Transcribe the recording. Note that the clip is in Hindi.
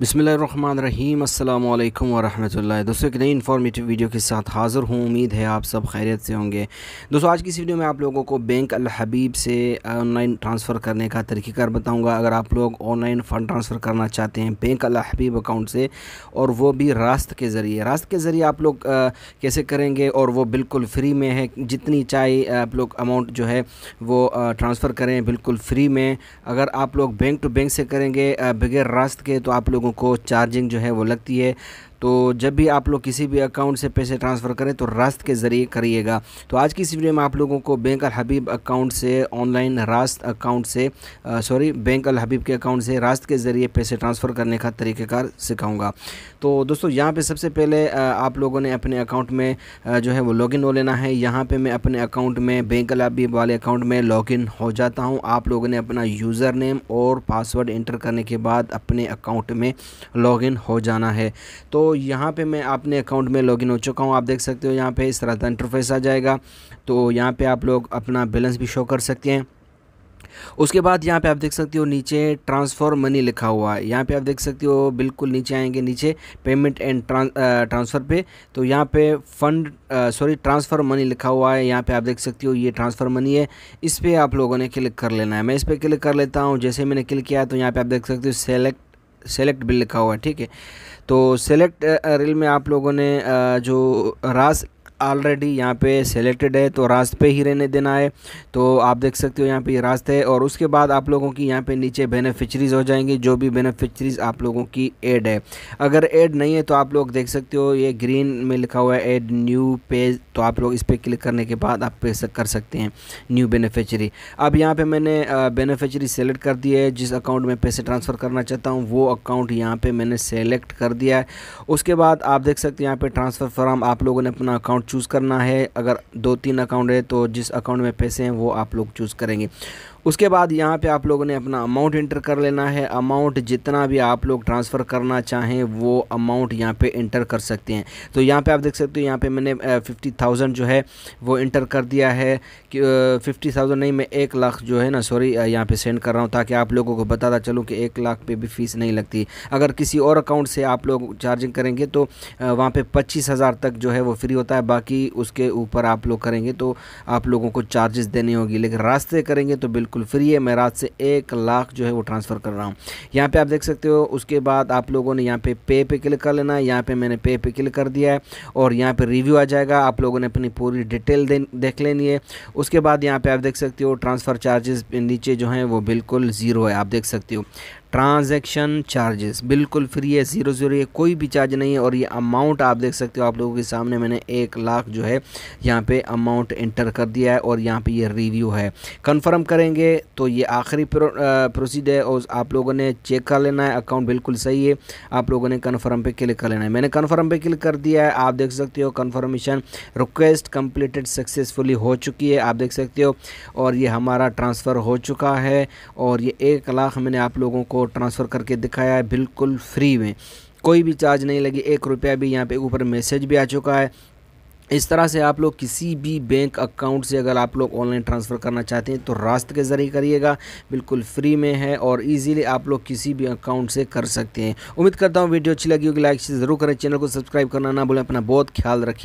बसमीम अल्लाम वरहमल दोस्तों एक नई इन्फॉर्मेटिव वीडियो के साथ हाज़िर हूँ उम्मीद है आप सब खैरियत से होंगे दोस्तों आज की इस वीडियो में आप लोगों को बैंक अल हबीब से ऑनलाइन ट्रांसफ़र करने का तरीक़ाकार बताऊँगा अगर आप लोग ऑनलाइन फ़ंड ट्रांसफ़र करना चाहते हैं बैंक अल हबीब अकाउंट से और वो भी रास्त के ज़रिए रास्त के ज़रिए आप लोग कैसे करेंगे और वो बिल्कुल फ्री में है जितनी चाहे आप लोग अमाउंट जो है वो ट्रांसफ़र करें बिल्कुल फ्री में अगर आप लोग बैंक टू बैंक से करेंगे बगैर रास्त के तो आप लोग लोगों को चार्जिंग जो है वो लगती है तो जब भी आप लोग किसी भी अकाउंट से पैसे ट्रांसफ़र करें तो रास्त के ज़रिए करिएगा तो आज की इस वीडियो में आप लोगों को बैंक अल हबीब अकाउंट से ऑनलाइन रास्त अकाउंट से सॉरी बैंक अल हबीब के अकाउंट से रास्त के ज़रिए पैसे ट्रांसफ़र करने का तरीक़ेकार सिखाऊँगा तो दोस्तों यहाँ पर सबसे पहले आप लोगों ने अपने अकाउंट में जो है वो लॉगिन हो लेना है यहाँ पर मैं अपने अकाउंट में बैंक अल हबीब वाले अकाउंट में लॉगिन हो जाता हूँ आप लोगों ने अपना यूज़र नेम और पासवर्ड इंटर करने के बाद अपने अकाउंट में लॉगिन हो जाना है तो तो यहाँ पे मैं अपने अकाउंट में लॉगिन हो चुका हूँ आप देख सकते हो यहाँ पे इस तरह का इंटरफेस आ जाएगा तो यहाँ पे आप लोग अपना बैलेंस भी शो कर सकते हैं उसके बाद यहाँ पे आप देख सकते हो नीचे ट्रांसफ़र मनी लिखा हुआ है यहाँ पे आप देख सकते हो बिल्कुल नीचे आएंगे नीचे पेमेंट एंड ट्रांसफ़र पे तो यहाँ पे फंड सॉरी ट्रांसफ़र मनी लिखा हुआ है यहाँ पे आप देख सकते हो ये ट्रांसफ़र मनी है इस पर आप लोगों ने क्लिक कर लेना है मैं इस पर क्लिक कर लेता हूँ जैसे मैंने क्लिक किया तो यहाँ पर आप देख सकते हो सेलेक्ट सेलेक्ट बिल लिखा हुआ है ठीक है तो सेलेक्ट रिल में आप लोगों ने जो रास ऑलरेडी यहाँ पे सेलेक्टेड है तो रास्ते पे ही रहने देना है तो आप देख सकते हो यहाँ पे ये रास्ते है और उसके बाद आप लोगों की यहाँ पे नीचे बेनिफिशरीज़ हो जाएंगी जो भी बेनिफिशरीज़ आप लोगों की एड है अगर एड नहीं है तो आप लोग देख सकते हो ये ग्रीन में लिखा हुआ है एड न्यू पेज तो आप लोग इस पर क्लिक करने के बाद आप पे कर सकते हैं न्यू बेनिफिशरी अब यहाँ पर मैंने बेनिफिशरी सेलेक्ट कर दी है जिस अकाउंट में पैसे ट्रांसफ़र करना चाहता हूँ वो अकाउंट यहाँ पर मैंने सेलेक्ट कर दिया है उसके बाद आप देख सकते हो यहाँ पर ट्रांसफ़र फॉर्म आप लोगों ने अपना अकाउंट चूज़ करना है अगर दो तीन अकाउंट है तो जिस अकाउंट में पैसे हैं वो आप लोग चूज़ करेंगे उसके बाद यहाँ पे आप लोगों ने अपना अमाउंट इंटर कर लेना है अमाउंट जितना भी आप लोग ट्रांसफ़र करना चाहें वो अमाउंट यहाँ पे इंटर कर सकते हैं तो यहाँ पे आप देख सकते हो यहाँ पे मैंने फिफ्टी थाउजेंड जो है वो इंटर कर दिया है कि फिफ्टी थाउजेंड नहीं मैं एक लाख जो है ना सॉरी यहाँ पे सेंड कर रहा हूँ ताकि आप लोगों को बताता चलूँ कि एक लाख पे भी फ़ीस नहीं लगती अगर किसी और अकाउंट से आप लोग चार्जिंग करेंगे तो वहाँ पर पच्चीस हज़ार तक जो है वो फ्री होता है बाकी उसके ऊपर आप लोग करेंगे तो आप लोगों को चार्जेस देने होगी लेकिन रास्ते करेंगे तो बिल्कुल बिल्कुल फ्री है मैं रात से एक लाख जो है वो ट्रांसफ़र कर रहा हूँ यहाँ पर आप देख सकते हो उसके बाद आप लोगों ने यहाँ पे पे पे क्लिक कर लेना है यहाँ पे मैंने पे पे क्लिक कर दिया है और यहाँ पे रिव्यू आ जाएगा आप लोगों ने अपनी पूरी डिटेल देख लेनी है उसके बाद यहाँ पे आप देख सकते हो ट्रांसफ़र चार्जेस नीचे जो हैं वो बिल्कुल ज़ीरो है आप देख सकते हो ट्रांजैक्शन चार्जेस बिल्कुल फ्री है ज़ीरो ज़ीरो ये कोई भी चार्ज नहीं है और ये अमाउंट आप देख सकते हो आप लोगों के सामने मैंने एक लाख जो है यहाँ पे अमाउंट इंटर कर दिया है और यहाँ पे ये रिव्यू है कंफर्म करेंगे तो ये आखिरी प्रो, प्रोसीड है और आप लोगों ने चेक कर लेना है अकाउंट बिल्कुल सही है आप लोगों ने कन्फर्म पर क्लिक कर लेना है मैंने कन्फर्म पर क्लिक कर दिया है आप देख सकते हो कन्फर्मेशन रिक्वेस्ट कम्प्लीटेड सक्सेसफुली हो चुकी है आप देख सकते हो और ये हमारा ट्रांसफ़र हो चुका है और ये एक लाख मैंने आप लोगों को ट्रांसफ़र करके दिखाया है बिल्कुल फ्री में कोई भी चार्ज नहीं लगी एक रुपया भी यहाँ पे ऊपर मैसेज भी आ चुका है इस तरह से आप लोग किसी भी बैंक अकाउंट से अगर आप लोग ऑनलाइन ट्रांसफ़र करना चाहते हैं तो रास्ते के ज़रिए करिएगा बिल्कुल फ्री में है और इजीली आप लोग किसी भी अकाउंट से कर सकते हैं उम्मीद करता हूँ वीडियो अच्छी लगी होगी लाइक ज़रूर करें चैनल को सब्सक्राइब करना ना भूलें अपना बहुत ख्याल रखिए